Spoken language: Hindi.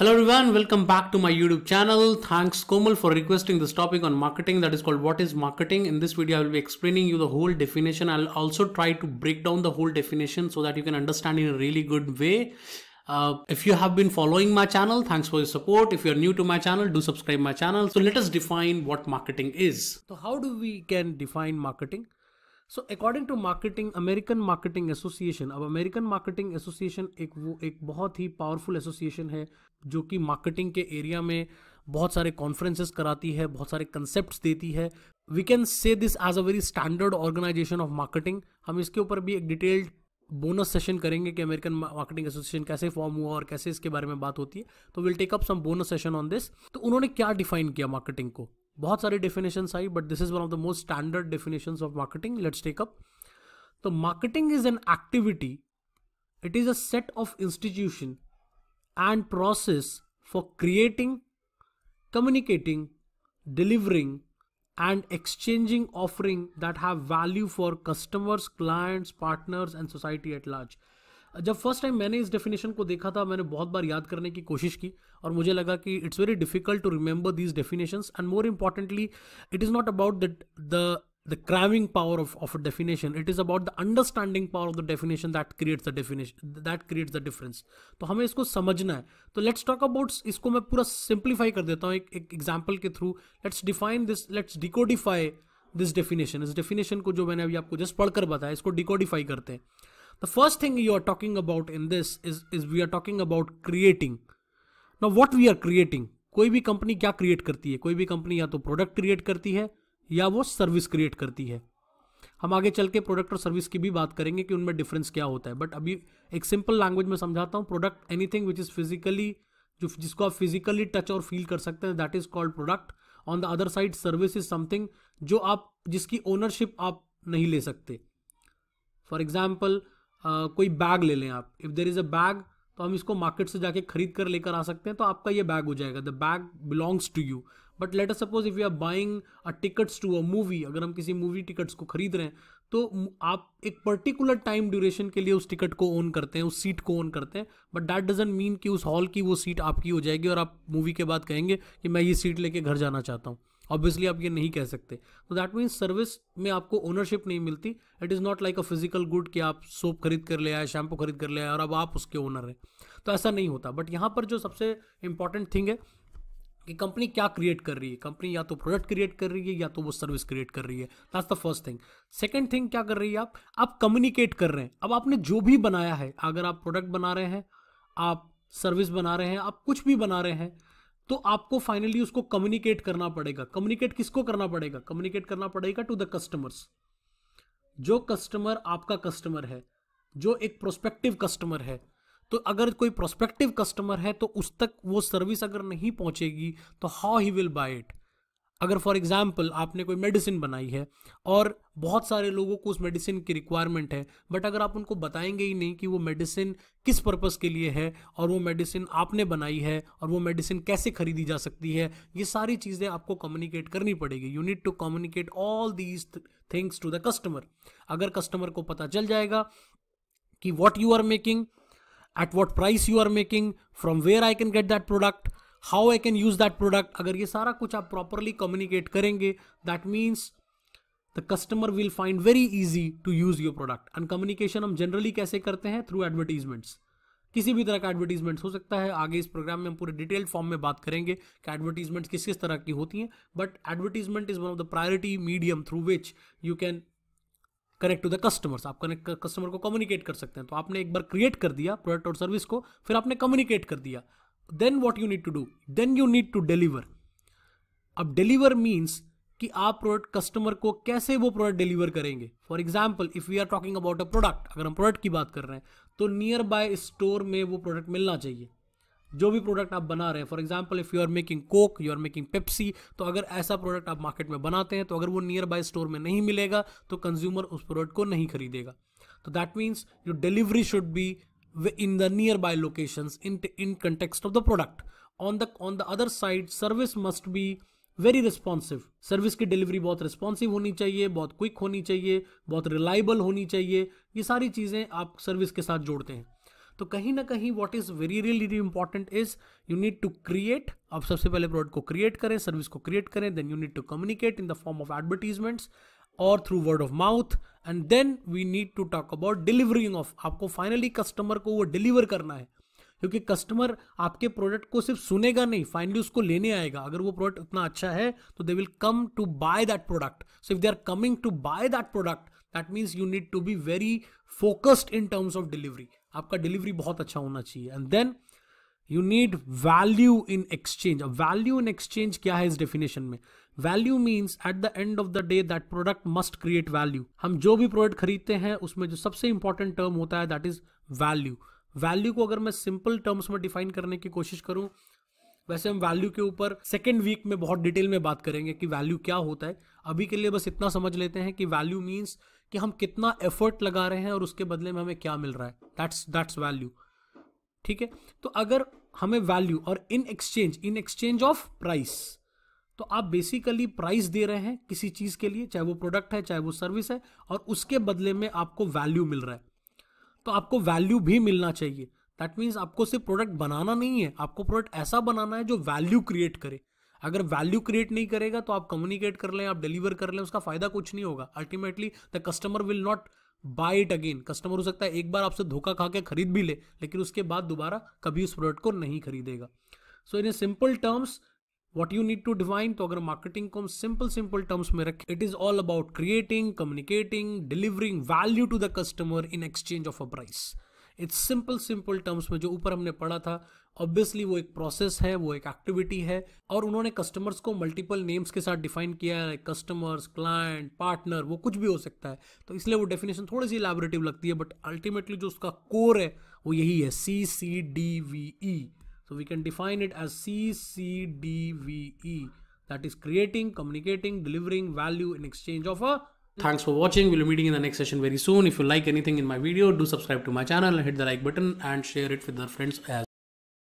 Hello everyone, welcome back to my YouTube channel. Thanks Komal for requesting this topic on marketing that is called what is marketing. In this video, I will be explaining you the whole definition. I'll also try to break down the whole definition so that you can understand in a really good way. Uh, if you have been following my channel, thanks for your support. If you're new to my channel, do subscribe my channel. So let us define what marketing is. So how do we can define marketing? So according to marketing American marketing association अब अमेरिकन मार्केटिंग एसोसिएशन एक वो एक बहुत ही पावरफुल एसोसिएशन है जो कि मार्केटिंग के एरिया में बहुत सारे कॉन्फ्रेंसेस कराती है बहुत सारे कंसेप्ट देती है we can say this as a very standard organisation of marketing हम इसके ऊपर भी एक डिटेल्ड बोनस सेशन करेंगे कि अमेरिकन मार्केटिंग एसोसिएशन कैसे फॉर्म हुआ और कैसे इसके बारे में बात होती है तो will take up some bonus session on this तो उन्होंने क्या डिफाइन किया मार्केटिंग को बहुत definition definitions but this is one of the most standard definitions of marketing. Let's take up. The marketing is an activity. it is a set of institution and process for creating communicating delivering and exchanging offering that have value for customers clients partners and society at large जब फर्स्ट टाइम मैंने इस डेफिनेशन को देखा था मैंने बहुत बार याद करने की कोशिश की और मुझे लगा कि it's very difficult to remember these definition and more importantly it is not about the the cramming power of, of a definition it is about the understanding power of the definition that creates the definition that creates the difference तो हमें इसको समझना है तो लेट्स टॉक अबाउट इसको मैं पूरा सिंप्लीफाई कर देता हूँ एक एक एग्जाम्पल के through let's define this let's decodify this definition इस डेफिनेशन को जो मैंने अभी आपको जस्ट पढ़कर बताया इसको डिकोडिफाई करते हैं the first thing you are talking about in this is is we are talking about creating now what we are creating कोई भी कंपनी क्या क्रिएट करती है कोई भी कंपनी या तो प्रोडक्ट क्रिएट करती है या वो सर्विस क्रिएट करती है हम आगे चल के प्रोडक्ट और सर्विस की भी बात करेंगे कि उनमें डिफरेंस क्या होता है बट अभी एक सिंपल लैंग्वेज में समझाता हूँ product anything which is physically जो जिसको आप फिजिकली टच और फील कर सकते हैं that is called product on the other side service is something जो आप जिसकी ओनरशिप आप नहीं ले सकते फॉर एग्जाम्पल कोई बैग ले लें आप if there is a bag तो हम इसको मार्केट से जाके खरीद कर लेकर आ सकते हैं तो आपका ये बैग हो जाएगा the bag belongs to you but let suppose if you are buying a tickets to a movie अगर हम किसी मूवी टिकट्स को खरीद रहे हैं तो आप एक पर्टिकुलर टाइम ड्यूरेशन के लिए उस टिकट को ओन करते हैं उस सीट को ओन करते हैं बट दैट डजेंट मीन कि उस हॉल की वो सीट आपकी हो जाएगी और आप मूवी के बाद कहेंगे कि मैं ये सीट लेके घर जाना चाहता हूँ ऑब्वियसली आप ये नहीं कह सकते तो दैट मीन्स सर्विस में आपको ओनरशिप नहीं मिलती it is not like a physical good कि आप सोप खरीद कर ले आए शैम्पू खरीद कर ले आए और अब आप उसके ओनर हैं तो ऐसा नहीं होता बट यहाँ पर जो सबसे इंपॉर्टेंट थिंग है कि कंपनी क्या क्रिएट कर रही है कंपनी या तो प्रोडक्ट क्रिएट कर रही है या तो वो सर्विस क्रिएट कर रही है that's the first thing second thing क्या कर रही है आप आप कम्युनिकेट कर रहे हैं अब आपने जो भी बनाया है अगर आप प्रोडक्ट बना रहे हैं आप सर्विस बना रहे हैं आप कुछ भी बना रहे हैं तो आपको फाइनली उसको कम्युनिकेट करना पड़ेगा कम्युनिकेट किसको करना पड़ेगा कम्युनिकेट करना पड़ेगा टू द कस्टमर्स जो कस्टमर आपका कस्टमर है जो एक प्रोस्पेक्टिव कस्टमर है तो अगर कोई प्रोस्पेक्टिव कस्टमर है तो उस तक वो सर्विस अगर नहीं पहुंचेगी तो how he will buy it अगर फॉर एग्जाम्पल आपने कोई मेडिसिन बनाई है और बहुत सारे लोगों को उस मेडिसिन की रिक्वायरमेंट है बट अगर आप उनको बताएंगे ही नहीं कि वो मेडिसिन किस पर्पस के लिए है और वो मेडिसिन आपने बनाई है और वो मेडिसिन कैसे खरीदी जा सकती है ये सारी चीज़ें आपको कम्युनिकेट करनी पड़ेगी you need to communicate all these things to the customer अगर कस्टमर को पता चल जाएगा कि what you are making at what price you are making from where I can get that product how I can use that product अगर ये सारा कुछ आप प्रॉपरली कम्युनिकेट करेंगे that means the customer will find very easy to use your product and communication हम जनरली कैसे करते हैं थ्रू एडवर्टीजमेंट्स किसी भी तरह का एडवर्टीजमेंट्स हो सकता है आगे इस प्रोग्राम में हम पूरे डिटेल फॉर्म में बात करेंगे कि एडवर्टीजमेंट्स किस किस तरह की होती हैं but advertisement is one of the priority medium through which you can connect to the customers आप कनेक्ट कस्टमर को कम्युनिकेट कर सकते हैं तो आपने एक बार क्रिएट कर दिया प्रोडक्ट और सर्विस को फिर आपने कम्युनिकेट कर दिया then what you need to do then you need to deliver अब डिलीवर मीन्स कि आप प्रोडक्ट कस्टमर को कैसे वो प्रोडक्ट डिलीवर करेंगे for example if we are talking about a product अगर हम प्रोडक्ट की बात कर रहे हैं तो नियर बाय स्टोर में वो प्रोडक्ट मिलना चाहिए जो भी प्रोडक्ट आप बना रहे हैं for example if you are making coke you are making Pepsi तो अगर ऐसा प्रोडक्ट आप मार्केट में बनाते हैं तो अगर वो नियर बाय स्टोर में नहीं मिलेगा तो कंज्यूमर उस प्रोडक्ट को नहीं खरीदेगा तो that means your delivery should be the nearby location in in context of the product on the on the other side service must be very responsive service की डिलीवरी बहुत रिस्पॉन्सिव होनी चाहिए बहुत क्विक होनी चाहिए बहुत रिलायबल होनी चाहिए ये सारी चीज़ें आप सर्विस के साथ जोड़ते हैं तो कहीं ना कहीं what is very really really important is you need to create आप सबसे पहले प्रोडक्ट को क्रिएट करें सर्विस को क्रिएट करें then you need to communicate in the form of advertisements और through word of mouth and then we need to talk about delivering of आपको फाइनली कस्टमर को वो डिलीवर करना है क्योंकि कस्टमर आपके प्रोडक्ट को सिर्फ सुनेगा नहीं फाइनली उसको लेने आएगा अगर वो प्रोडक्ट उतना अच्छा है तो they will come to buy that product so if they are coming to buy that product that means you need to be very focused in terms of delivery आपका डिलीवरी बहुत अच्छा होना चाहिए and then you need value in exchange अब वैल्यू इन एक्सचेंज क्या है इस डेफिनेशन में value means at the end of the day that product must create value हम जो भी प्रोडक्ट खरीदते हैं उसमें जो सबसे इंपॉर्टेंट टर्म होता है दैट इज वैल्यू वैल्यू को अगर मैं सिंपल टर्म्स में डिफाइन करने की कोशिश करूं वैसे हम वैल्यू के ऊपर सेकेंड वीक में बहुत डिटेल में बात करेंगे कि वैल्यू क्या होता है अभी के लिए बस इतना समझ लेते हैं कि वैल्यू मीन्स कि हम कितना एफर्ट लगा रहे हैं और उसके बदले में हमें क्या मिल रहा है दैट्स दैट्स वैल्यू ठीक है तो अगर हमें वैल्यू और in exchange in exchange of price तो आप बेसिकली प्राइस दे रहे हैं किसी चीज के लिए चाहे वो प्रोडक्ट है चाहे वो सर्विस है और उसके बदले में आपको वैल्यू मिल रहा है तो आपको वैल्यू भी मिलना चाहिए दैट मीन्स आपको सिर्फ प्रोडक्ट बनाना नहीं है आपको प्रोडक्ट ऐसा बनाना है जो वैल्यू क्रिएट करे अगर वैल्यू क्रिएट नहीं करेगा तो आप कम्युनिकेट कर लें आप डिलीवर कर लें उसका फायदा कुछ नहीं होगा ultimately the customer will not buy it again customer हो सकता है एक बार आपसे धोखा खा के खरीद भी ले लेकिन उसके बाद दोबारा कभी उस प्रोडक्ट को नहीं खरीदेगा so in simple terms what you need to define तो अगर मार्केटिंग को हम सिंपल सिंपल टर्म्स में रखें it is all about creating communicating delivering value to the customer in exchange of a price it's simple simple terms में जो ऊपर हमने पढ़ा था ऑब्वियसली वो एक प्रोसेस है वो एक एक्टिविटी है और उन्होंने कस्टमर्स को मल्टीपल नेम्स के साथ डिफाइन किया है कस्टमर्स क्लाइंट पार्टनर वो कुछ भी हो सकता है तो इसलिए वो डेफिनेशन थोड़ी सी लैबोरेटिव लगती है बट अल्टीमेटली जो उसका कोर है वो यही है C C D V E so we can define it as C C D V E that is creating communicating delivering value in exchange of a Thanks for watching. We'll be meeting in the next session very soon. If you like anything in my video, do subscribe to my channel, hit the like button and share it with your friends as